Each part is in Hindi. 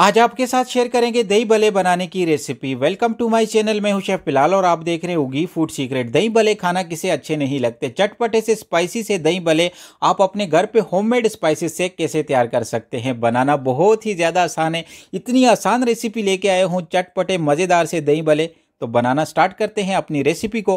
आज आपके साथ शेयर करेंगे दही भले बनाने की recipe welcome to my channel मैं हूं शेफ फिलहाल और आप देख रहे होगी फूड सीक्रेट दही भले खाना किसे अच्छे नहीं लगते चटपटे से स्पाइसी से दही भले आप अपने घर पे होममेड स्पाइसेस से कैसे तैयार कर सकते हैं बनाना बहुत ही ज़्यादा आसान है इतनी आसान रेसिपी लेके आए हूँ चटपटे मज़ेदार से दही भले तो बनाना स्टार्ट करते हैं अपनी रेसिपी को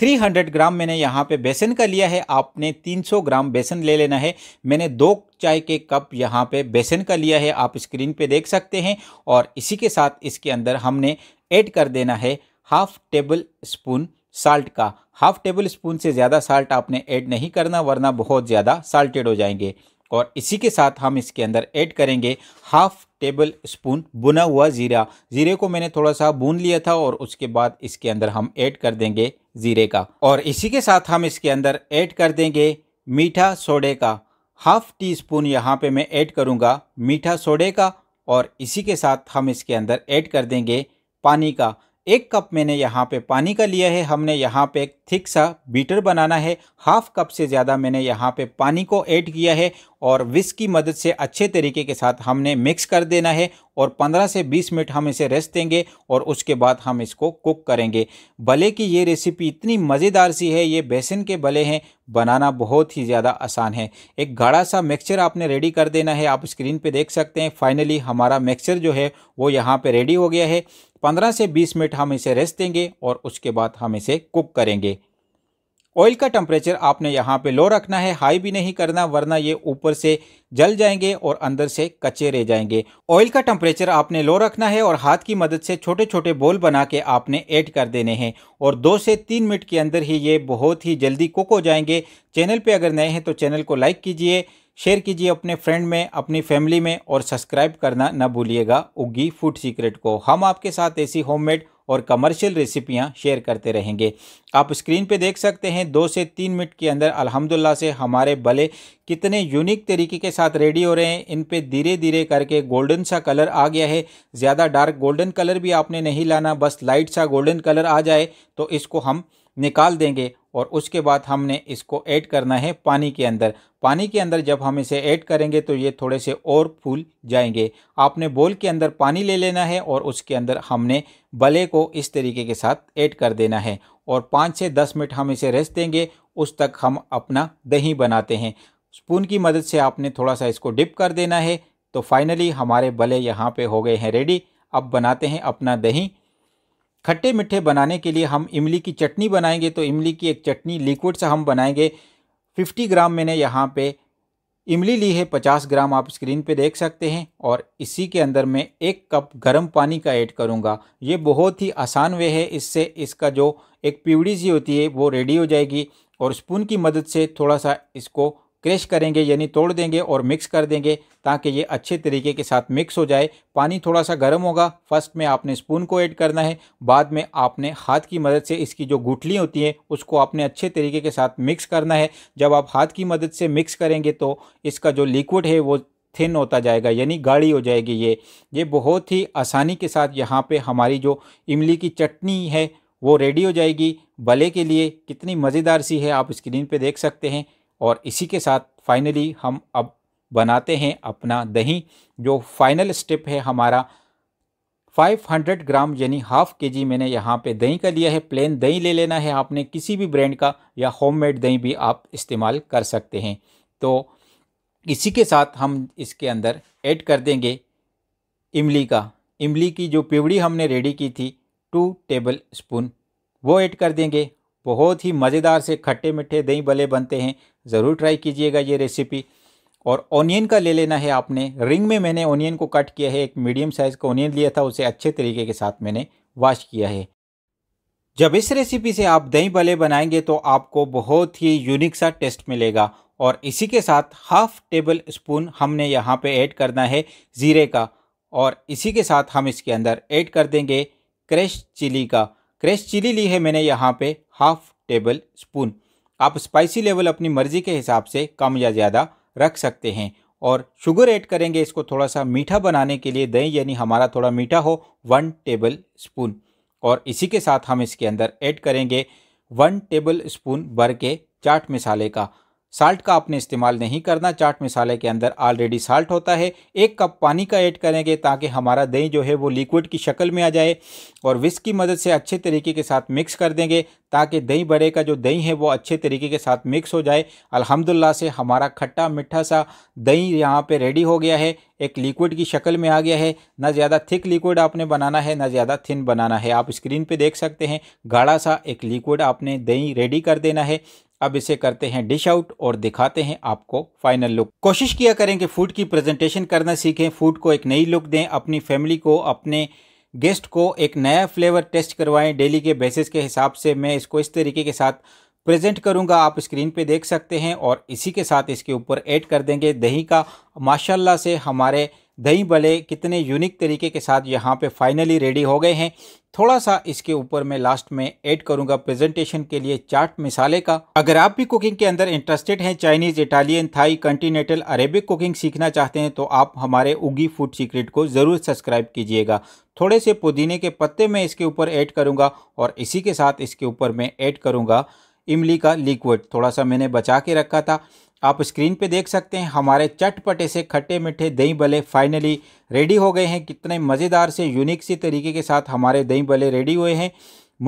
300 ग्राम मैंने यहाँ पे बेसन का लिया है आपने 300 ग्राम बेसन ले लेना है मैंने दो चाय के कप यहाँ पे बेसन का लिया है आप स्क्रीन पे देख सकते हैं और इसी के साथ इसके अंदर हमने ऐड कर देना है हाफ टेबल स्पून साल्ट का हाफ टेबल स्पून से ज़्यादा साल्ट आपने ऐड नहीं करना वरना बहुत ज़्यादा साल्टेड हो जाएंगे और इसी के साथ हम इसके अंदर ऐड करेंगे हाफ टेबल स्पून बुना हुआ ज़ीरा ज़ीरे को मैंने थोड़ा सा बुन लिया था और उसके बाद इसके अंदर हम ऐड कर देंगे ज़ीरे का और इसी के साथ हम इसके अंदर ऐड कर देंगे मीठा सोडे का हाफ टी स्पून यहाँ पे मैं ऐड करूँगा मीठा सोडे का और इसी के साथ हम इसके अंदर ऐड कर देंगे पानी का एक कप मैंने यहाँ पे पानी का लिया है हमने यहाँ पे एक थिक सा बीटर बनाना है हाफ कप से ज़्यादा मैंने यहाँ पे पानी को ऐड किया है और विस्क की मदद से अच्छे तरीके के साथ हमने मिक्स कर देना है और 15 से 20 मिनट हम इसे रेस्ट देंगे और उसके बाद हम इसको कुक करेंगे भले की ये रेसिपी इतनी मज़ेदार सी है ये बेसन के भले हैं बनाना बहुत ही ज़्यादा आसान है एक गाढ़ा सा मिक्सचर आपने रेडी कर देना है आप स्क्रीन पे देख सकते हैं फाइनली हमारा मिक्सचर जो है वो यहाँ पे रेडी हो गया है पंद्रह से बीस मिनट हम इसे रेस्ट देंगे और उसके बाद हम इसे कुक करेंगे ऑयल का टेम्परेचर आपने यहाँ पे लो रखना है हाई भी नहीं करना वरना ये ऊपर से जल जाएंगे और अंदर से कच्चे रह जाएंगे ऑयल का टेम्परेचर आपने लो रखना है और हाथ की मदद से छोटे छोटे बोल बना के आपने ऐड कर देने हैं और दो से तीन मिनट के अंदर ही ये बहुत ही जल्दी कुक हो जाएंगे चैनल पे अगर नए हैं तो चैनल को लाइक कीजिए शेयर कीजिए अपने फ्रेंड में अपनी फैमिली में और सब्सक्राइब करना न भूलिएगा उगी फूड सीक्रेट को हम आपके साथ ऐसी होममेड और कमर्शियल रेसिपियां शेयर करते रहेंगे आप स्क्रीन पे देख सकते हैं दो से तीन मिनट के अंदर अल्हम्दुलिल्लाह से हमारे भले कितने यूनिक तरीके के साथ रेडी हो रहे हैं इन पे धीरे धीरे करके गोल्डन सा कलर आ गया है ज़्यादा डार्क गोल्डन कलर भी आपने नहीं लाना बस लाइट सा गोल्डन कलर आ जाए तो इसको हम निकाल देंगे और उसके बाद हमने इसको ऐड करना है पानी के अंदर पानी के अंदर जब हम इसे ऐड करेंगे तो ये थोड़े से और फूल जाएंगे आपने बोल के अंदर पानी ले लेना है और उसके अंदर हमने बले को इस तरीके के साथ ऐड कर देना है और पाँच से दस मिनट हम इसे रेस्ट देंगे उस तक हम अपना दही बनाते हैं स्पून की मदद से आपने थोड़ा सा इसको डिप कर देना है तो फाइनली हमारे बले यहाँ पर हो गए हैं रेडी अब बनाते हैं अपना दही खट्टे मीठे बनाने के लिए हम इमली की चटनी बनाएंगे तो इमली की एक चटनी लिक्विड से हम बनाएंगे 50 ग्राम मैंने यहाँ पे इमली ली है 50 ग्राम आप स्क्रीन पे देख सकते हैं और इसी के अंदर मैं एक कप गर्म पानी का ऐड करूँगा ये बहुत ही आसान वे है इससे इसका जो एक प्यूड़ी सी होती है वो रेडी हो जाएगी और स्पून की मदद से थोड़ा सा इसको क्रश करेंगे यानी तोड़ देंगे और मिक्स कर देंगे ताकि ये अच्छे तरीके के साथ मिक्स हो जाए पानी थोड़ा सा गर्म होगा फर्स्ट में आपने स्पून को ऐड करना है बाद में आपने हाथ की मदद से इसकी जो गुठली होती है उसको आपने अच्छे तरीके के साथ मिक्स करना है जब आप हाथ की मदद से मिक्स करेंगे तो इसका जो लिक्विड है वो थिन होता जाएगा यानी गाढ़ी हो जाएगी ये ये बहुत ही आसानी के साथ यहाँ पर हमारी जो इमली की चटनी है वो रेडी हो जाएगी भले के लिए कितनी मज़ेदार सी है आप स्क्रीन पर देख सकते हैं और इसी के साथ फाइनली हम अब बनाते हैं अपना दही जो फाइनल स्टेप है हमारा 500 ग्राम यानी हाफ के जी मैंने यहाँ पे दही का लिया है प्लेन दही ले लेना है आपने किसी भी ब्रांड का या होममेड दही भी आप इस्तेमाल कर सकते हैं तो इसी के साथ हम इसके अंदर ऐड कर देंगे इमली का इमली की जो पिवड़ी हमने रेडी की थी टू टेबल स्पून वो ऐड कर देंगे बहुत ही मज़ेदार से खट्टे मीठे दही भले बनते हैं ज़रूर ट्राई कीजिएगा ये रेसिपी और ओनियन का ले लेना है आपने रिंग में मैंने ऑनियन को कट किया है एक मीडियम साइज़ का ओनियन लिया था उसे अच्छे तरीके के साथ मैंने वॉश किया है जब इस रेसिपी से आप दही भले बनाएंगे तो आपको बहुत ही यूनिक सा टेस्ट मिलेगा और इसी के साथ हाफ टेबल स्पून हमने यहाँ पे ऐड करना है ज़ीरे का और इसी के साथ हम इसके अंदर ऐड कर देंगे क्रेश चिली का क्रेश चिली ली है मैंने यहाँ पे हाफ टेबल स्पून आप स्पाइसी लेवल अपनी मर्ज़ी के हिसाब से कम या ज़्यादा रख सकते हैं और शुगर ऐड करेंगे इसको थोड़ा सा मीठा बनाने के लिए दही यानी हमारा थोड़ा मीठा हो वन टेबल स्पून और इसी के साथ हम इसके अंदर ऐड करेंगे वन टेबल स्पून भर के चाट मसाले का साल्ट का आपने इस्तेमाल नहीं करना चाट मसाले के अंदर ऑलरेडी साल्ट होता है एक कप पानी का ऐड करेंगे ताकि हमारा दही जो है वो लिक्विड की शक्ल में आ जाए और विस्क की मदद से अच्छे तरीके के साथ मिक्स कर देंगे ताकि दही बड़े का जो दही है वो अच्छे तरीके के साथ मिक्स हो जाए अल्हम्दुलिल्लाह से हमारा खट्टा मिठा सा दही यहाँ पे रेडी हो गया है एक लिक्विड की शक्ल में आ गया है ना ज़्यादा थिक लिक्विड आपने बनाना है ना ज़्यादा थिन बनाना है आप स्क्रीन पे देख सकते हैं गाढ़ा सा एक लिक्विड आपने दही रेडी कर देना है अब इसे करते हैं डिश आउट और दिखाते हैं आपको फाइनल लुक कोशिश किया करें कि फूड की प्रेजेंटेशन करना सीखें फूड को एक नई लुक दें अपनी फैमिली को अपने गेस्ट को एक नया फ्लेवर टेस्ट करवाएं डेली के बेसिस के हिसाब से मैं इसको इस तरीके के साथ प्रेजेंट करूंगा आप स्क्रीन पे देख सकते हैं और इसी के साथ इसके ऊपर ऐड कर देंगे दही का माशाल्लाह से हमारे दही बड़े कितने यूनिक तरीके के साथ यहाँ पे फाइनली रेडी हो गए हैं थोड़ा सा इसके ऊपर मैं लास्ट में ऐड करूंगा प्रेजेंटेशन के लिए चाट मिसाले का अगर आप भी कुकिंग के अंदर इंटरेस्टेड हैं Chinese Italian Thai continental Arabic cooking सीखना चाहते हैं तो आप हमारे उगी फूड सीक्रेट को ज़रूर सब्सक्राइब कीजिएगा थोड़े से पुदीने के पत्ते मैं इसके ऊपर ऐड करूँगा और इसी के साथ इसके ऊपर मैं ऐड करूँगा इमली का लिक्विड थोड़ा सा मैंने बचा के रखा था आप स्क्रीन पे देख सकते हैं हमारे चटपटे से खट्टे मीठे दही भले फाइनली रेडी हो गए हैं कितने मज़ेदार से यूनिक सी तरीके के साथ हमारे दही भले रेडी हुए हैं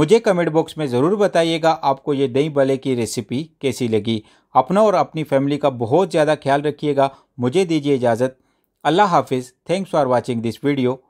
मुझे कमेंट बॉक्स में ज़रूर बताइएगा आपको ये दही भले की रेसिपी कैसी लगी अपना और अपनी फैमिली का बहुत ज़्यादा ख्याल रखिएगा मुझे दीजिए इजाज़त अल्लाह हाफिज़ thanks for watching this video